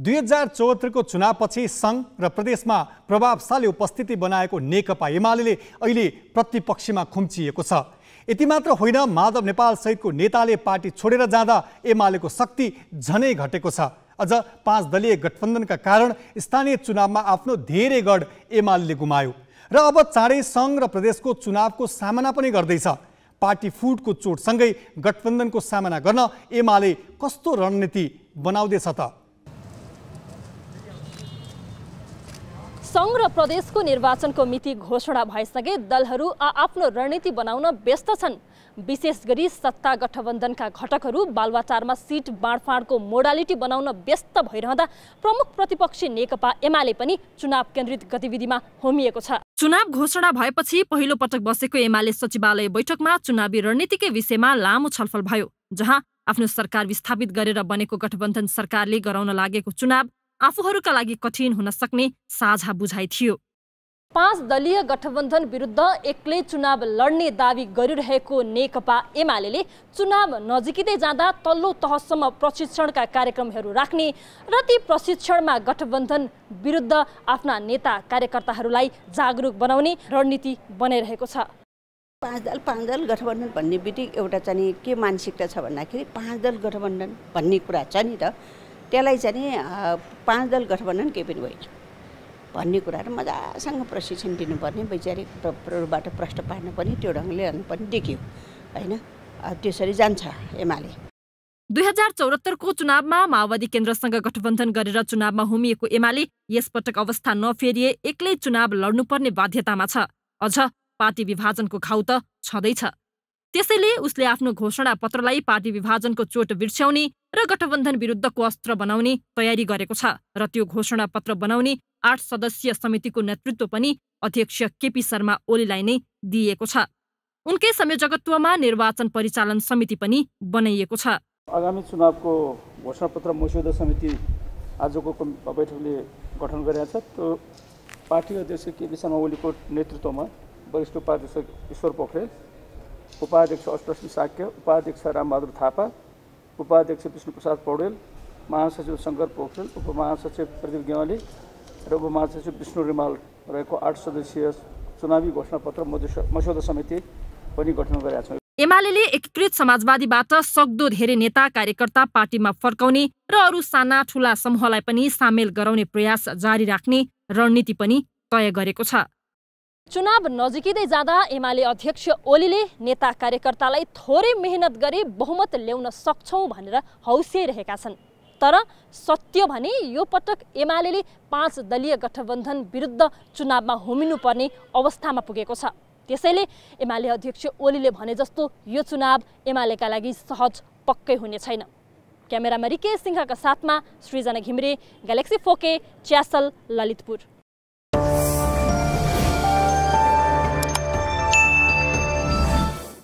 दुई हजार चौहत्तरको चुनावपछि सङ्घ र प्रदेशमा प्रभावशाली उपस्थिति बनाएको नेकपा एमाले अहिले प्रतिपक्षमा खुम्चिएको छ यति मात्र होइन माधव नेपाल सहितको नेताले पार्टी छोडेर जाँदा एमालेको शक्ति झनै घटेको छ अझ पाँच दलीय गठबन्धनका कारण स्थानीय चुनावमा आफ्नो धेरै गढ एमाले गुमायो र अब चाँडै सङ्घ र प्रदेशको चुनावको सामना पनि गर्दैछ पार्टी फुटको चोटसँगै गठबन्धनको सामना गर्न एमाले कस्तो रणनीति बनाउँदैछ त सङ्घ र प्रदेशको निर्वाचनको मिति घोषणा भएसँगै दलहरू आफ्नो रणनीति बनाउन व्यस्त छन् विशेष गरी सत्ता गठबन्धनका घटकहरू बालवाचारमा सिट बाँडफाँडको मोडालिटी बनाउन व्यस्त भइरहँदा प्रमुख प्रतिपक्षी नेकपा एमाले पनि चुनाव केन्द्रित गतिविधिमा होमिएको छ चुनाव घोषणा भएपछि पहिलो पटक बसेको एमाले सचिवालय बैठकमा चुनावी रणनीतिकै विषयमा लामो छलफल भयो जहाँ आफ्नो सरकार विस्थापित गरेर बनेको गठबन्धन सरकारले गराउन लागेको चुनाव आफूहरूका लागि कठिन हुन सक्ने साझा बुझाइ थियो पाँच दलीय गठबन्धन विरुद्ध एक्लै चुनाव लड्ने दावी गरिरहेको नेकपा एमाले चुनाव नजिकिँदै जाँदा तल्लो तहसम्म प्रशिक्षणका कार्यक्रमहरू राख्ने र ती प्रशिक्षणमा गठबन्धन विरुद्ध आफ्ना नेता कार्यकर्ताहरूलाई जागरुक बनाउने रणनीति बनाइरहेको छ पाँच दल पाँच दल गठबन्धन भन्ने बित्तिकै एउटा चाहिँ के मानसिकता छ भन्दाखेरि पाँच दल गठबन्धन भन्ने कुरा छ नि त त्यसलाई चाहिँ पाँच दल गठबन्धन केही पनि होइन भन्ने कुराहरू मजासँग प्रशिक्षण दिनुपर्ने वैचारिक प्रश्न प्रष्ट पार्न पनि त्यो ढङ्गले पनि देखियो होइन त्यसरी जान्छ एमाले दुई हजार चौहत्तरको चुनावमा माओवादी केन्द्रसँग गठबन्धन गरेर चुनावमा होमिएको एमाले यसपटक अवस्था नफेरिए एक्लै चुनाव लड्नुपर्ने बाध्यतामा छ अझ पार्टी विभाजनको घाउ त छँदैछ त्यसैले उसले आफ्नो घोषणा पत्रलाई पार्टी विभाजनको चोट बिर्स्याउने र गठबन्धन विरुद्धको अस्त्र बनाउने तयारी गरेको छ र त्यो घोषणा पत्र बनाउने आठ सदस्यीय समितिको नेतृत्व पनि अध्यक्ष केपी शर्मा ओलीलाई नै दिएको छ उनकै संयोजकत्वमा निर्वाचन परिचालन समिति पनि बनाइएको छ आगामी चुनावको घोषणापत्र मस्यौदा समिति आजको बैठकले गठन गरेका छ त्यो पार्टी अध्यक्ष केपी शर्मा ओलीको नेतृत्वमा वरिष्ठ उपाध्यक्ष ईश्वर पोखरेल उपाध्यक्ष अष्टी साक्य उपाध्यक्ष रामबहादुर थापा उपाध्यक्ष विष्णुप्रसाद पौडेल महासचिव शङ्कर पोखरेल उपमहासचिव प्रदीप गेवाली र उपमहासचिव विष्णु रिमाल रहेको आठ सदस्यीय चुनावी घोषणापत्र मसौदा समिति पनि गठन गरेका छौँ एमाले एकीकृत समाजवादीबाट सक्दो धेरै नेता कार्यकर्ता पार्टीमा फर्काउने र अरू साना ठुला समूहलाई पनि सामेल गराउने प्रयास जारी राख्ने रणनीति पनि तय गरेको छ चुनाव नजिकै जाँदा एमाले अध्यक्ष ओलीले नेता कार्यकर्तालाई थोरै मेहनत गरी बहुमत ल्याउन सक्छौँ भनेर हौसिरहेका छन् तर सत्य भने यो पटक एमाले पाँच दलीय गठबन्धन विरुद्ध चुनावमा होमिनुपर्ने अवस्थामा पुगेको छ त्यसैले एमाले अध्यक्ष ओलीले भने जस्तो यो चुनाव एमालेका लागि सहज पक्कै हुने छैन क्यामेरामा रिके सिंहका साथमा सृजना घिमरे ग्यालेक्सी फोके च्यासल ललितपुर